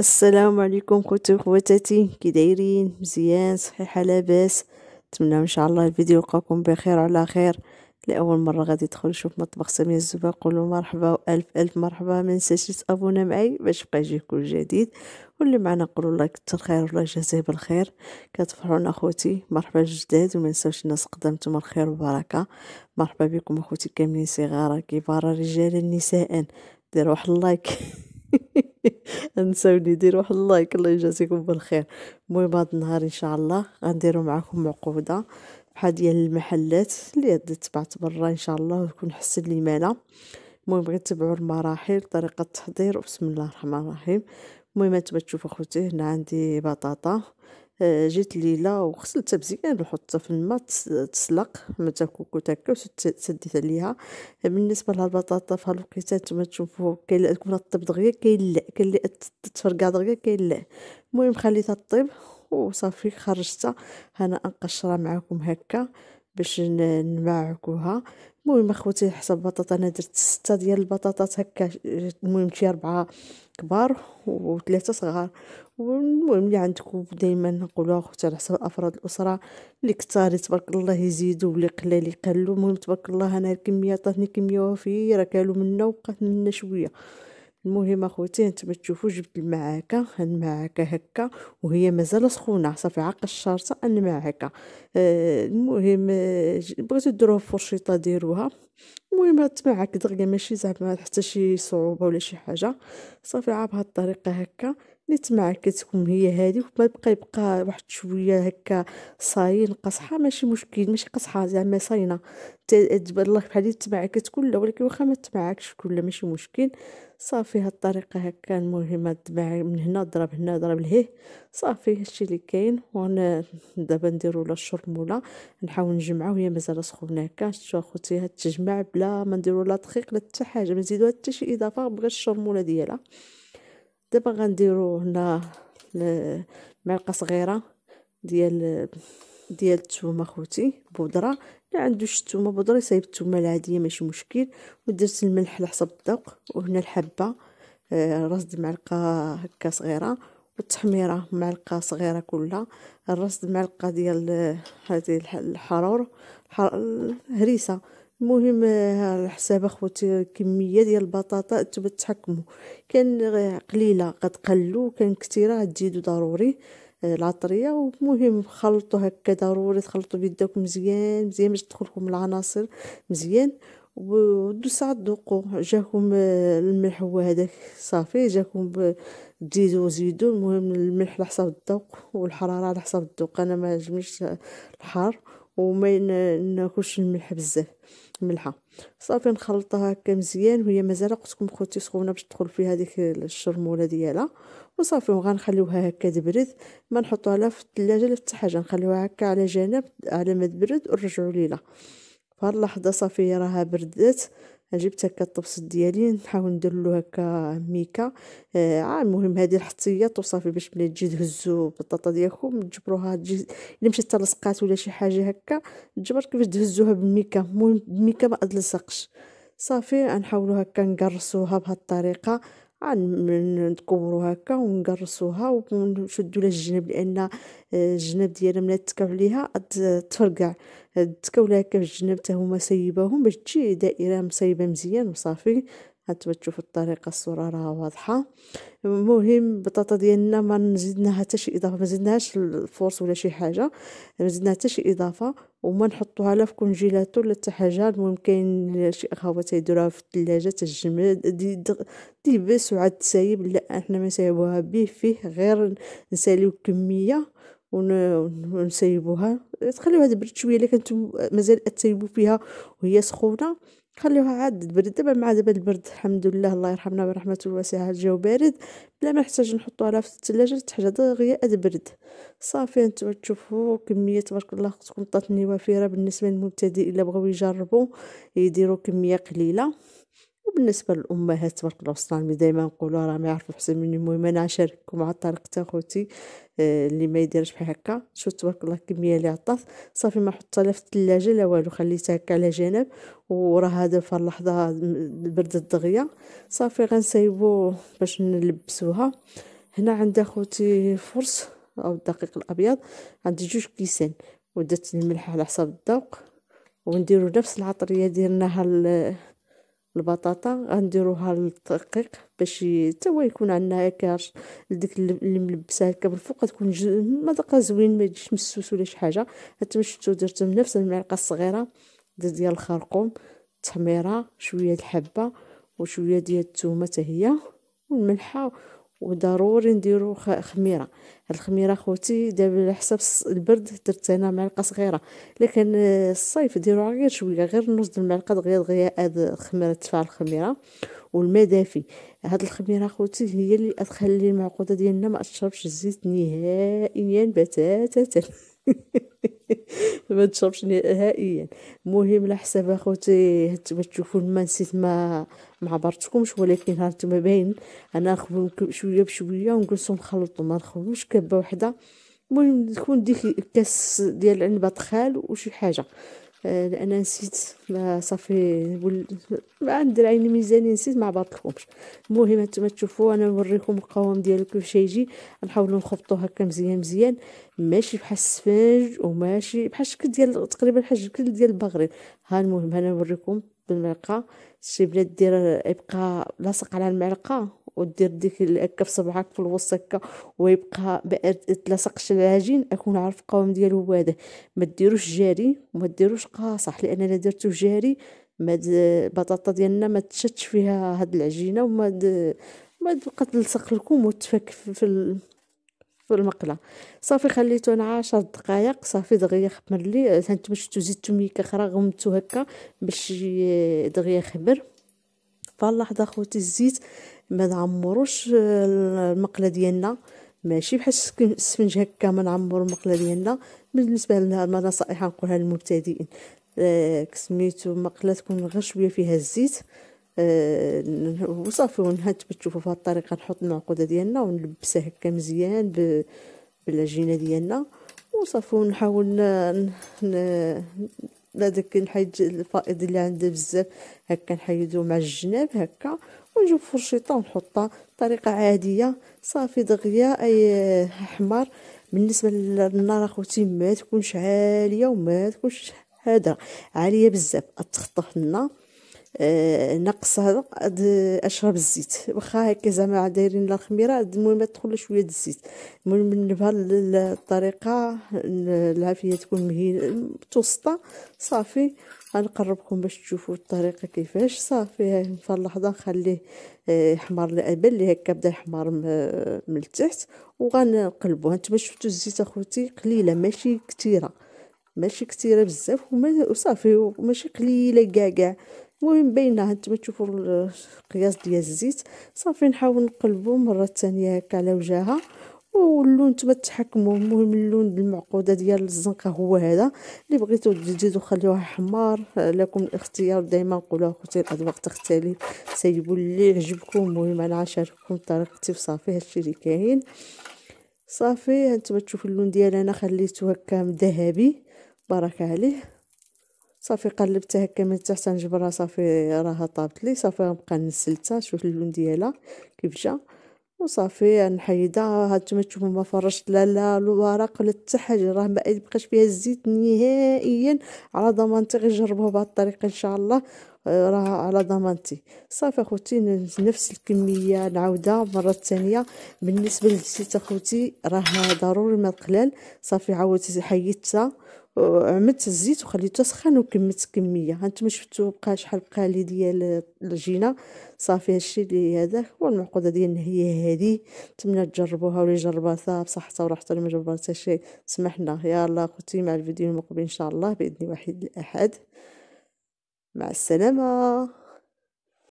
السلام عليكم خوتي وخواتاتي كي دايرين مزيان صحيحه لاباس نتمنى ان شاء الله الفيديو يلقاكم بخير وعلى خير لاول مره غادي تدخل تشوف مطبخ سميه الزبا قولوا مرحبا والف الف مرحبا ما نساش تابونا معي باش يبقى يجي كل جديد واللي معنا قولوا لايك كثر خير والله يجازيه بالخير كتفرحونا اخوتي مرحبا جداد وما نساوش الناس قدمتم الخير والبركه مرحبا بكم اخوتي كاملين صغار كبار رجالا النساء ديروا واحد اللايك نساوني ديروا واحد اللايك الله يجازيكم بالخير المهم هذا النهار ان شاء الله غنديروا معكم عقوده بحال ديال المحلات اللي تبعت برا ان شاء الله ويكون حسن لي مالا المهم بغيت تبعوا المراحل طريقه التحضير بسم الله الرحمن الرحيم المهم انتما تشوفوا اخوتي هنا عندي بطاطا آه، جيت الليله وغسلتها مزيان وحطها في الماء تسلق ما كوكو تاكا سديت عليها بالنسبه لها البطاطا في هالوقيتة نتوما تشوفوا كاين تكون طيب دغيا كاين لا كاين اللي تفرقع دغيا كاين لا المهم خليتها طيب وصافي خرجتها انا انقشرها معاكم هكا باش نمعكوها المهم اخوتي حسب بطاطا انا درت ستة ديال البطاطات هكا المهم شي اربعة كبار وثلاثة صغار والمهم اللي عندكم دائما نقولوا اخوتي على حسب افراد الاسره اللي كثار تبارك الله يزيدوا واللي قلال يقلوا المهم تبارك الله انا الكميه عطاتني كميه وفيره كالو منا وبقات منا شويه المهم اخوتي هانتوما تشوفوا جبت المعاكه هاد المعاكه هكا وهي مازال سخونه صافي عاق الشرطه المعاكه آه، المهم آه، بغيتو ديروها فرشيطه ديروها المهم هاد المعاك دغيا ماشي زعما حتى شي صعوبه ولا شي حاجه صافي عا بهاد الطريقه هكا اللي تمعك كتكون هي هذه وما بقى يبقى واحد شويه هكا صاين قصحه ماشي مشكل ماشي قصحه زعما صاينه تجبد الله بحال تمعك كلها ولكن واخا ما تمعكش كلها ماشي مشكل صافي هاد الطريقه هكا المهم تبع من هنا ضرب هنا ضرب لهيه صافي هادشي اللي كاين وانا دابا نديرو لا الشرموله نحاول نجمعها وهي مازال سخونه هكا شتو اخوتي هاد التجمع بلا ما نديرو لا دقيق لا حتى حاجه ما نزيدو حتى شي اضافه بغير الشرموله ديالها دابا غنديرو هنا معلقه صغيره ديال ديال الثومه خوتي بودره اللي عنده الثومه بودره يصايب الثومه العاديه ماشي مشكل ودرت الملح على حسب الذوق وهنا الحبه آه، رصد معلقه هكا صغيره والتحميره معلقه صغيره كلها الرصد معلقه ديال آه، هذه الحرور هريسه المهم على حساب اخوتي كميه ديال البطاطا انتم تحكموا كان قليله غتقلوا كان كثيره غتزيدوا ضروري آه، العطريه ومهم خلطوا هكا ضروري تخلطوا بيدكم مزيان مزيان باش تدخلكم العناصر مزيان ودوز ساعه ذوقوا جاكم آه، الملح هو هذاك صافي جاكم آه، تزيدوا زيدوا المهم الملح على حساب الذوق والحراره على حساب الذوق انا ما عجبنيش الحار وما ناكلش الملح بزاف الملحه صافي نخلطها هكا مزيان وهي مازال لكم خوتي سخونه باش تدخل فيها هذيك الشرموله ديالها وصافي وغنخليوها هكا تبرد ما نحطوها لا في الثلاجه لا حتى حاجه نخليوها هكا على جنب على ما تبرد ونرجعوا ليها فهاد اللحظه صافي راها بردات جبت هكا الطبس ديالي نحاول ندير له هكا ميكا آه المهم هذه الحطيات وصافي باش ملي تجي تهزو البطاطا ديالكم تجبروها تجي الا مشات تلصقات ولا شي حاجه هكا تجبر كيفاش تهزوها بالميكا المهم بالميكا ما ادلصقش صافي نحاولوا هكا نقرصوها بهاد الطريقه غنكورو هكا ونقرصوها ونشدو لها الجناب لان الجناب ديالها ملي تكاو عليها تفرقع تكاو لها هكا في الجناب حتى هما سيباهم باش تجي دائره مصايبه مزيان وصافي هانتوما تشوفوا الطريقه الصوره راها واضحه المهم البطاطا ديالنا ما نزيدنا حتى شي اضافه ما زدناهاش الفورس ولا شي حاجه ما زدنا حتى شي اضافه وما نحطوها لا في كونجيلاتور لا حتى حاجه المهم كاين شي اخوات تيديروها في الثلاجه تجمد دي دي بس وعاد تسايب لا حنا ما نسايبوها به فيه غير نساليو كميه ونسيبوها تخليوها تبرد شويه الا كنتو مازال تسيبو فيها وهي سخونه خليوها عاد تبرد دابا مع دابا البرد الحمد لله الله يرحمنا برحمته الواسعه الجو بارد بلا ما نحتاج نحطوها لا في الثلاجه تحت دغيا تبرد صافي نتوما تشوفوا كميه تبارك الله تكون طاتني وفيره بالنسبه للمبتدئ الا بغاو يجربوا يديروا كميه قليله وبالنسبه للامهات تبارك الله وصلنا دائما نقولوا راه ما يعرفوا حسن مني المهم انا نشارككم على طريقه اخوتي آه، اللي ما يديرش بحال هكا شوف تبارك الله الكميه اللي عطات صافي ما حطها لا في الثلاجه لا والو خليتها هكا على جنب وراه هذا في اللحظه بردت دغيا صافي غنسايبو باش نلبسوها هنا عند اخوتي فرص او الدقيق الابيض عندي جوج كيسان ودرت الملح على حسب الذوق ونديرو نفس العطريه ديرناها البطاطا غنديروها للدقيق باش حتى هو يكون عندنا هكا ديك اللي ملبسه هكا بالفوق تكون مذاقها زوين ما يجيش مسوس ولا شي حاجه حتى شفتو درت نفس المعلقه الصغيره ديال ديال الخرقوم التحميره شويه الحبه وشويه ديال الثومه حتى هي والملحه وضروري نديرو خميره هاد الخميره خوتي دابا على حساب البرد درت انا معلقه صغيره لكن الصيف ديروها غير شويه غير نص المعلقه دغيا دغيا هاد الخميره تفاع الخميره والماء دافي هاد الخميره خوتي هي اللي تخلي المعقوده ديالنا ما تشربش الزيت نهائيا بتاتا ما تشربش نهائيا المهم على حساب اخوتي هانتوما تشوفوا ما نسيت ما ما عبرتكمش ولكن هانتوما باين انا نخدم شويه بشويه ونجلسو نخلطو ما نخدمش كبه وحده المهم تكون ديك كاس ديال العنبه تخال وشي حاجه آه، لان نسيت ما صافي ول... عند العين ميزاني نسيت ما بعطلكمش المهم نتوما تشوفوا انا نوريكم القوام ديالو كيفاش يجي نحاولوا نخبطوا هكا مزيان مزيان ماشي بحال السفنج وماشي بحال الشكل ديال تقريبا بحال الشكل ديال البغرير ها المهم انا نوريكم بالملقه شي بلاد دير يبقى لاصق على المعلقه ودير ديك هكا في صبعك في الوسط هكا ويبقى ما تلاصقش العجين اكون عارف القوام ديالو هذا ما ديروش جاري وما ديروش قاصح لان الا درتو جاري ما البطاطا ديالنا ما تشتش فيها هاد العجينه وما ما تبقى تلصق لكم وتفك في ال... في المقله صافي خليته انا 10 دقائق صافي دغيا خمر لي هانتوما شفتو زيت التوميه اخرى غمتو هكا باش دغيا يخمر فاللحظه خوتي الزيت ما نعمروش آه، المقله ديالنا ماشي بحال السفنج هكا ما نعمرو المقله ديالنا بالنسبه لنا نصائح نقولها للمبتدئين آه، كسميتو سميتو المقله تكون غير شويه فيها الزيت آه وصافي ونهات بتشوفوا بهذه الطريقه نحط المعقوده ديالنا ونلبسها هكا مزيان ب... بالعجينه ديالنا وصافي ونحاول ن... هذاك نحيد الفائض اللي عنده بزاف هكا نحيدو مع الجناب هكا ونجيب فرشيطه ونحطها بطريقه عاديه صافي دغيا اي حمار بالنسبه للنار اخوتي ما تكونش عاليه وما تكونش هذا عاليه بزاف تخطف لنا آه نقص هذا اشرب الزيت واخا هكا زعما دايرين لا الخميره المهم تدخل شويه د الزيت المهم نبها الطريقه العافيه تكون مهينه متوسطه صافي غنقربكم باش تشوفوا الطريقه كيفاش صافي في اللحظه نخليه آه، يحمر لابان اللي هكا بدا يحمر من التحت وغنقلبوه انتما شفتوا الزيت اخوتي قليله ماشي كثيره ماشي كثيره بزاف وصافي وماشي قليله كاع كاع المهم بينها انتما تشوفوا القياس ديال الزيت صافي نحاول نقلبو مره ثانيه هكا على وجهها واللون نتوما تحكموا المهم اللون بالمعقوده ديال الزنقه هو هذا اللي بغيتو تزيدو خليوها حمار لكم الاختيار دائما نقولوا اختي الاذواق تختلف سيبوا اللي عجبكم المهم انا عاشركم طريقتي وصافي هادشي اللي كاين صافي انتما تشوفوا اللون ديال انا خليته هكا ذهبي بارك عليه صافي قلبتها هكا من تحت نجبرها صافي راها طابت لي صافي غنبقى نسلتها شوف اللون ديالها كيف جا وصافي نحيدها يعني هانتوما ما تشوفوا ما فرشت لا لا الورق ولا حتى حاجه راه ما بقاش فيها الزيت نهائيا على ضمانتي غير جربوها بهذه الطريقه ان شاء الله آه، راه على ضمانتي صافي اخوتي نفس الكميه نعاودها مره ثانيه بالنسبه للزيت اخوتي راه ضروري ما تقلال صافي عاودت حيدتها عملت الزيت وخليته سخن وكملت كميه هانتوما شفتوا بقى شحال بقى لي ديال العجينه صافي هادشي اللي هذا هو المعقوده ديالنا هي هذه نتمنى تجربوها ولا جرباتها بصحتها وراحتها اللي ما جرباتهاش سمحنا يلاه اخوتي مع الفيديو المقبل ان شاء الله باذن واحد الاحد مع السلامه